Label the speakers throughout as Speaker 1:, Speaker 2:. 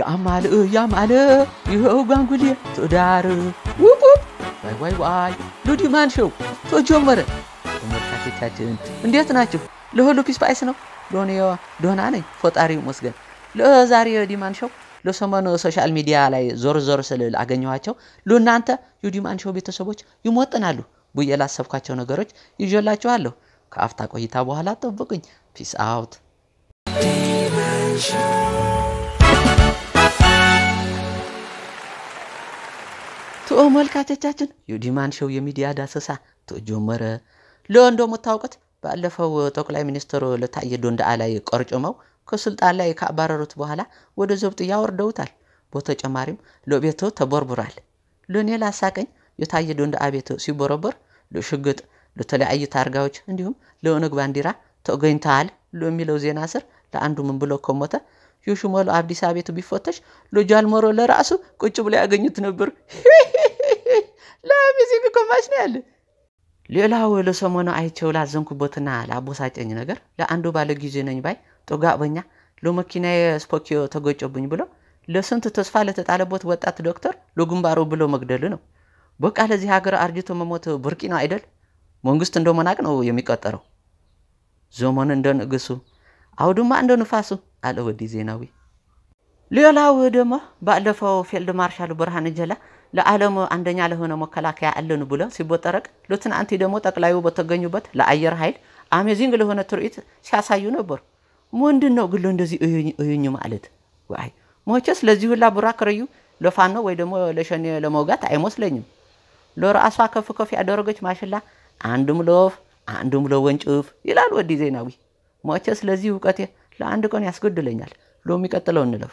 Speaker 1: ያማል ያማል ይኸው ጋንጉሌ ትዳር ውብ ዋይ ዋይ ዋይ ሉዲ ማን ሾው ተጀመረ። ተመልካቾቻችን እንዴት ናችሁ? ለሁሉ ፒስ ፓይስ ነው። ዶኔዋ ዶና ነኝ፣ ፈጣሪው ይመስገን። ለዛሬ ዲማን ሾው ለሰሞኑ ሶሻል ሚዲያ ላይ ዞር ዞር ስልል አገኘኋቸው። ለእናንተ የዲማን ሾው ቤተሰቦች ይሞጥናሉ ብዬ ላሰብኳቸው ነገሮች ይዤላችኋለሁ። ከአፍታ ቆይታ በኋላ ጠብቁኝ። ፒስ አውት ዲማን ተመልካቾቻችን የዲማን ሸው የሚዲያ ዳሰሳ ተጀመረ። ለው እንደምታውቁት ባለፈው ጠቅላይ ሚኒስትሩ ለታየ ዶንዳ ላይ ቆርጭመው ከስልጣን ላይ ካባረሩት በኋላ ወደ ዘብጥ ወርደውታል። በተጨማሪም ለቤቱ ተቦርቡራል። ለእኔ ላሳቀኝ የታዬ ደንደዓ ቤት ሲቦረቦር ለሽግጥ፣ ለተለያዩ ታርጋዎች እንዲሁም ለኦነግ ባንዲራ ተገኝተዋል ለሚለው ዜና ስር ለአንዱ ምን ብሎ ከሞተ የሹመሉ አብዲስ አቤቱ ቢፈተሽ ሎጅ አልሞሮ ለራሱ ቁጭ ብሎ ያገኙት ነበር። ለሚዚክ ኮማሽ ነው ያለ። ሌላው ለሰሞኑ አይቸው ላዘንኩበትና ለአቦሳጨኝ ነገር ለአንዱ ባለ ጊዜ ነኝ ባይ ጦጋ በኛ ለመኪና ስፖኪዮ ተጎጨብኝ ብሎ ለስንት ተስፋ ለተጣለበት ወጣት ዶክተር ለግንባሩ ብሎ መግደል ነው። በቃ ለዚህ ሀገር አርጅቶ መሞት ብርቂ ነው አይደል? መንግስት እንደ መናቅ ነው የሚቆጠረው። ዘመን እንደ ንግሱ፣ አውድማ እንደ ንፋሱ አለ ወዲ ዜናዊ። ሌላው ደግሞ ባለፈው ፊልድ ማርሻል ብርሃን ጀላ ለዓለም አንደኛ ለሆነ መከላከያ አለን ብሎ ሲቦጠረቅ፣ ሉትናንቲ ደግሞ ጠቅላዩ በተገኙበት ለአየር ኃይል አሜዚንግ ለሆነ ትርኢት ሲያሳዩ ነበር። ምንድን ነው ግሎ እንደዚህ እዩኝ ማለት ዋይ መቼስ ለዚህ ሁላ ቡራ ክርዩ ለፋኖ ወይ ደግሞ ለሸኔ ለመውጋት አይመስለኝም። ለራሷ ከፍ ከፍ ያደረገች ማሽላ አንድም ለወፍ አንድም ለወንጭፍ ይላል ወዲ ዜናዊ። መቼስ ለዚህ እውቀቴ ለአንድ ቀን ያስገድለኛል። ሎ የሚቀጥለው እንለፍ።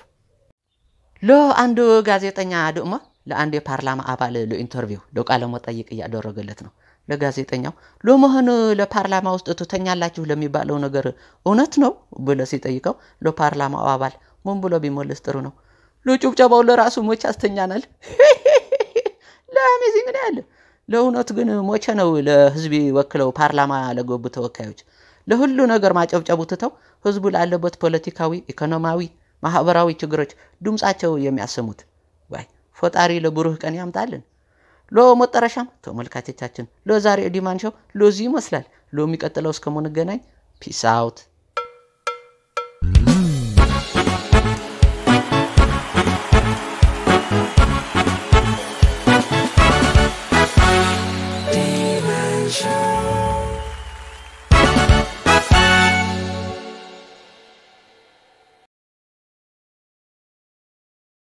Speaker 1: ሎ አንድ ጋዜጠኛ ደግሞ ለአንድ የፓርላማ አባል ለኢንተርቪው ለቃለ መጠይቅ እያደረገለት ነው። ለጋዜጠኛው ለመሆን ለፓርላማ ውስጥ ትተኛላችሁ ለሚባለው ነገር እውነት ነው ብሎ ሲጠይቀው ለፓርላማው አባል ምን ብሎ ቢመልስ ጥሩ ነው? ለጭብጨባው ለራሱ ሞች ያስተኛናል። ለአሜዚንግ ነው ያለ። ለእውነት ግን ሞቼ ነው ለህዝቢ ወክለው ፓርላማ ለገቡ ተወካዮች ለሁሉ ነገር ማጨብጨቡ ትተው ህዝቡ ላለበት ፖለቲካዊ፣ ኢኮኖማዊ፣ ማህበራዊ ችግሮች ድምፃቸው የሚያሰሙት ዋይ ፈጣሪ ለብሩህ ቀን ያምጣልን። ለመጠረሻም ተመልካቾቻችን ለዛሬ ዲማን ሾው ለዚሁ ይመስላል። ለሚቀጥለው እስከምንገናኝ ፒስ አውት።